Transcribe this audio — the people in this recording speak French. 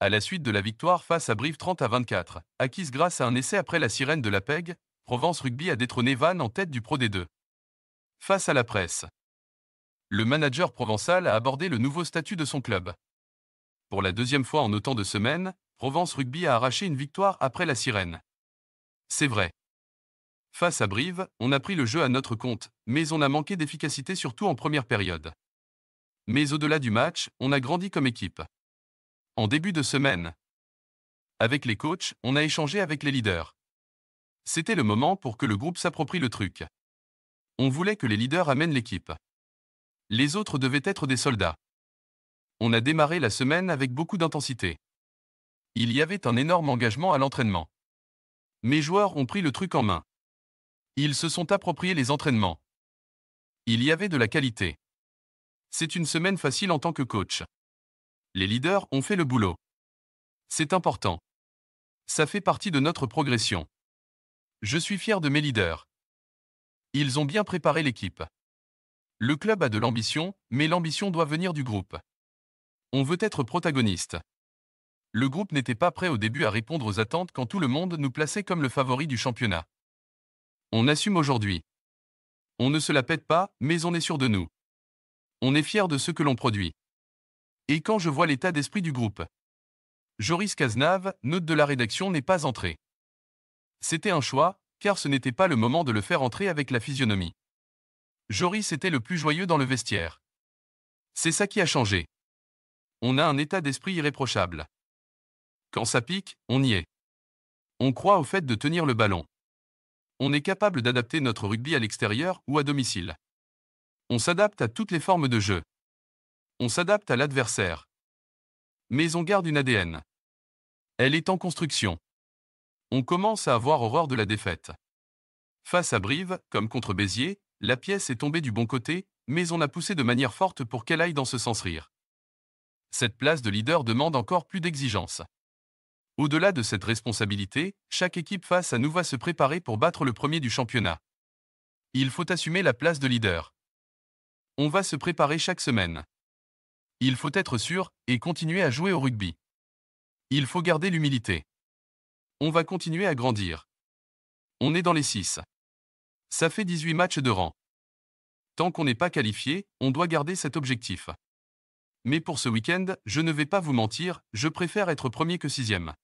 à la suite de la victoire face à Brive 30 à 24, acquise grâce à un essai après la sirène de la PEG, Provence Rugby a détrôné Van en tête du Pro D2. Face à la presse. Le manager provençal a abordé le nouveau statut de son club. Pour la deuxième fois en autant de semaines, Provence Rugby a arraché une victoire après la sirène. C'est vrai. Face à Brive, on a pris le jeu à notre compte, mais on a manqué d'efficacité surtout en première période. Mais au-delà du match, on a grandi comme équipe en début de semaine. Avec les coachs, on a échangé avec les leaders. C'était le moment pour que le groupe s'approprie le truc. On voulait que les leaders amènent l'équipe. Les autres devaient être des soldats. On a démarré la semaine avec beaucoup d'intensité. Il y avait un énorme engagement à l'entraînement. Mes joueurs ont pris le truc en main. Ils se sont appropriés les entraînements. Il y avait de la qualité. C'est une semaine facile en tant que coach les leaders ont fait le boulot. C'est important. Ça fait partie de notre progression. Je suis fier de mes leaders. Ils ont bien préparé l'équipe. Le club a de l'ambition, mais l'ambition doit venir du groupe. On veut être protagoniste. Le groupe n'était pas prêt au début à répondre aux attentes quand tout le monde nous plaçait comme le favori du championnat. On assume aujourd'hui. On ne se la pète pas, mais on est sûr de nous. On est fier de ce que l'on produit et quand je vois l'état d'esprit du groupe. Joris Cazenave, note de la rédaction, n'est pas entré. C'était un choix, car ce n'était pas le moment de le faire entrer avec la physionomie. Joris était le plus joyeux dans le vestiaire. C'est ça qui a changé. On a un état d'esprit irréprochable. Quand ça pique, on y est. On croit au fait de tenir le ballon. On est capable d'adapter notre rugby à l'extérieur ou à domicile. On s'adapte à toutes les formes de jeu. On s'adapte à l'adversaire. Mais on garde une ADN. Elle est en construction. On commence à avoir horreur de la défaite. Face à Brive, comme contre Béziers, la pièce est tombée du bon côté, mais on a poussé de manière forte pour qu'elle aille dans ce sens rire. Cette place de leader demande encore plus d'exigence. Au-delà de cette responsabilité, chaque équipe face à nous va se préparer pour battre le premier du championnat. Il faut assumer la place de leader. On va se préparer chaque semaine. Il faut être sûr et continuer à jouer au rugby. Il faut garder l'humilité. On va continuer à grandir. On est dans les 6. Ça fait 18 matchs de rang. Tant qu'on n'est pas qualifié, on doit garder cet objectif. Mais pour ce week-end, je ne vais pas vous mentir, je préfère être premier que sixième.